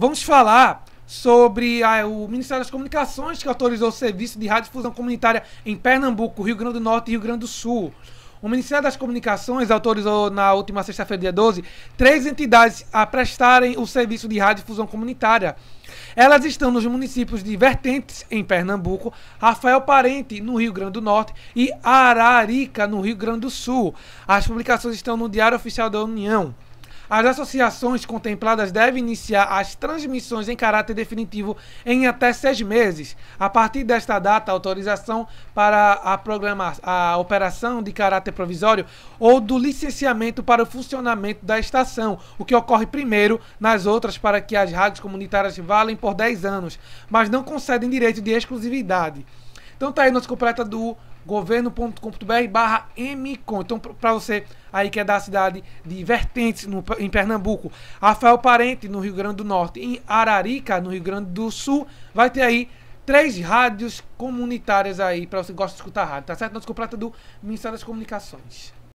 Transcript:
Vamos falar sobre a, ah, o Ministério das Comunicações que autorizou o serviço de radiodifusão comunitária em Pernambuco, Rio Grande do Norte e Rio Grande do Sul. O Ministério das Comunicações autorizou na última sexta-feira, dia 12, três entidades a prestarem o serviço de radiodifusão comunitária. Elas estão nos municípios de Vertentes, em Pernambuco, Rafael Parente, no Rio Grande do Norte, e Ararica, no Rio Grande do Sul. As publicações estão no Diário Oficial da União. As associações contempladas devem iniciar as transmissões em caráter definitivo em até seis meses. A partir desta data, a autorização para a, programar a operação de caráter provisório ou do licenciamento para o funcionamento da estação, o que ocorre primeiro nas outras para que as rádios comunitárias valem por 10 anos, mas não concedem direito de exclusividade. Então tá aí nosso completa do governo.com.br barra mcom. Então, para você aí que é da cidade de Vertentes, no, em Pernambuco, Rafael Parente, no Rio Grande do Norte, em Ararica, no Rio Grande do Sul, vai ter aí três rádios comunitárias aí, para você que gosta de escutar rádio, tá certo? Nossa completa do Ministério das Comunicações.